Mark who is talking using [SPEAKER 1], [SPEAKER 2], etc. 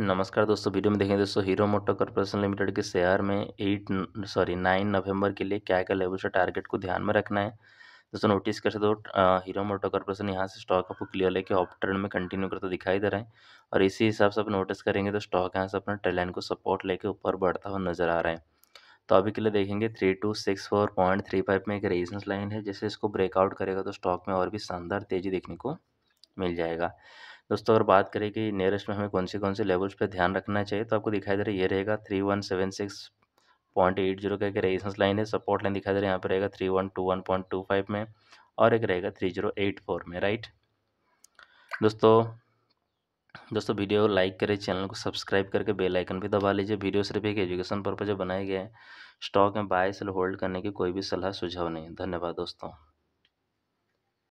[SPEAKER 1] नमस्कार दोस्तों वीडियो में देखेंगे दोस्तों हीरो मोटर कॉर्पोरेशन लिमिटेड के शेयर में एट सॉरी नाइन नवंबर के लिए क्या क्या लेवल से टारगेट को ध्यान में रखना है दोस्तों नोटिस कर सकते हो हीरो मोटर कॉर्पोरेशन यहाँ से स्टॉक आपको क्लियर लेके ऑफ ट्रेंड में कंटिन्यू करता दिखाई दे रहा है और इसी हिसाब से आप नोटिस करेंगे तो स्टॉक यहाँ से अपना ट्रेलाइन को सपोर्ट लेके ऊपर बढ़ता हुआ नजर आ रहा है तो अभी के लिए देखेंगे three two six four point three five में एक रेजिस्टेंस लाइन है जैसे इसको ब्रेकआउट करेगा तो स्टॉक में और भी शानदार तेज़ी देखने को मिल जाएगा दोस्तों अगर बात करें कि नियरेस्ट में हमें कौन से कौन से लेवल्स पे ध्यान रखना चाहिए तो आपको दिखाई दे रहा है ये रहेगा three one seven six point eight zero का एक रेजिस्टेंस लाइन है सपोर्ट लाइन दिखाई दे रहा है यहाँ पर रहेगा three one two one point two five में और एक रहेगा थ्री जीरो एट फोर में राइट दोस्तों दोस्तों वीडियो लाइक करें चैनल को सब्सक्राइब करके बेल आइकन भी दबा लीजिए वीडियो सिर्फ एक एजुकेशन पर्पज बनाए गए हैं स्टॉक में बाय सेल होल्ड करने की कोई भी सलाह सुझाव नहीं धन्यवाद दोस्तों